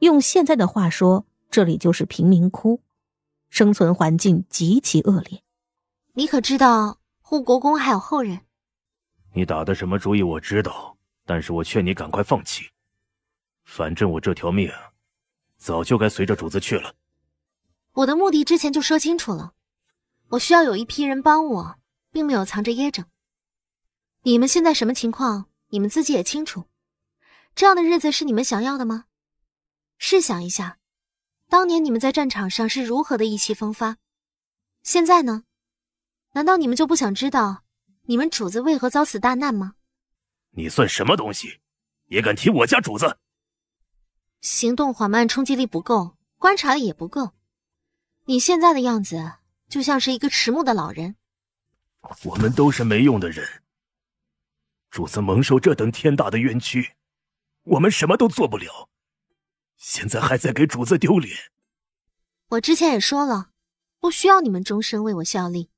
用现在的话说，这里就是贫民窟，生存环境极其恶劣。你可知道护国公还有后人？你打的什么主意？我知道，但是我劝你赶快放弃。反正我这条命，早就该随着主子去了。我的目的之前就说清楚了，我需要有一批人帮我，并没有藏着掖着。你们现在什么情况？你们自己也清楚。这样的日子是你们想要的吗？试想一下，当年你们在战场上是如何的意气风发，现在呢？难道你们就不想知道你们主子为何遭此大难吗？你算什么东西，也敢提我家主子？行动缓慢，冲击力不够，观察力也不够。你现在的样子，就像是一个迟暮的老人。我们都是没用的人，主子蒙受这等天大的冤屈，我们什么都做不了。现在还在给主子丢脸。我之前也说了，不需要你们终身为我效力，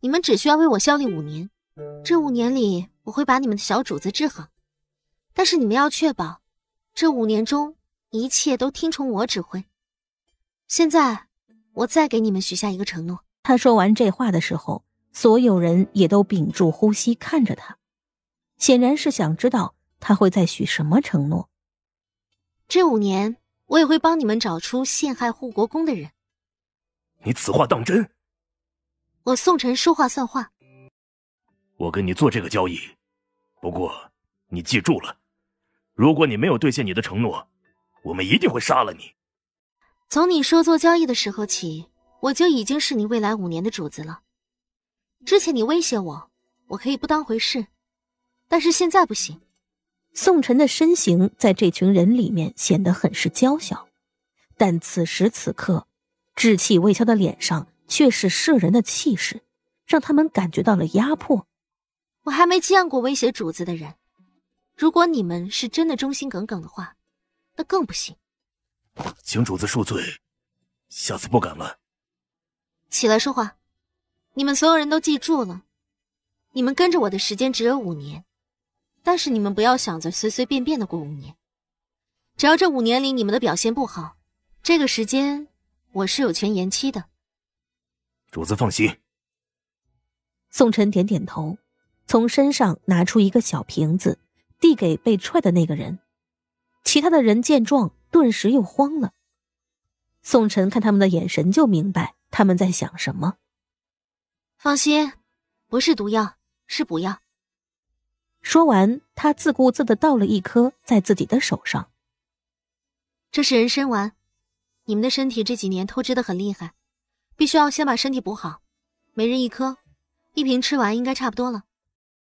你们只需要为我效力五年。这五年里，我会把你们的小主子治好，但是你们要确保这五年中一切都听从我指挥。现在，我再给你们许下一个承诺。他说完这话的时候，所有人也都屏住呼吸看着他，显然是想知道他会再许什么承诺。这五年。我也会帮你们找出陷害护国公的人。你此话当真？我宋晨说话算话。我跟你做这个交易，不过你记住了，如果你没有兑现你的承诺，我们一定会杀了你。从你说做交易的时候起，我就已经是你未来五年的主子了。之前你威胁我，我可以不当回事，但是现在不行。宋晨的身形在这群人里面显得很是娇小，但此时此刻，稚气未消的脸上却是摄人的气势，让他们感觉到了压迫。我还没见过威胁主子的人，如果你们是真的忠心耿耿的话，那更不行。请主子恕罪，下次不敢了。起来说话，你们所有人都记住了，你们跟着我的时间只有五年。但是你们不要想着随随便便的过五年，只要这五年里你们的表现不好，这个时间我是有权延期的。主子放心。宋晨点点头，从身上拿出一个小瓶子，递给被踹的那个人。其他的人见状，顿时又慌了。宋晨看他们的眼神就明白他们在想什么。放心，不是毒药，是补药。说完，他自顾自的倒了一颗在自己的手上。这是人参丸，你们的身体这几年透支的很厉害，必须要先把身体补好。每人一颗，一瓶吃完应该差不多了。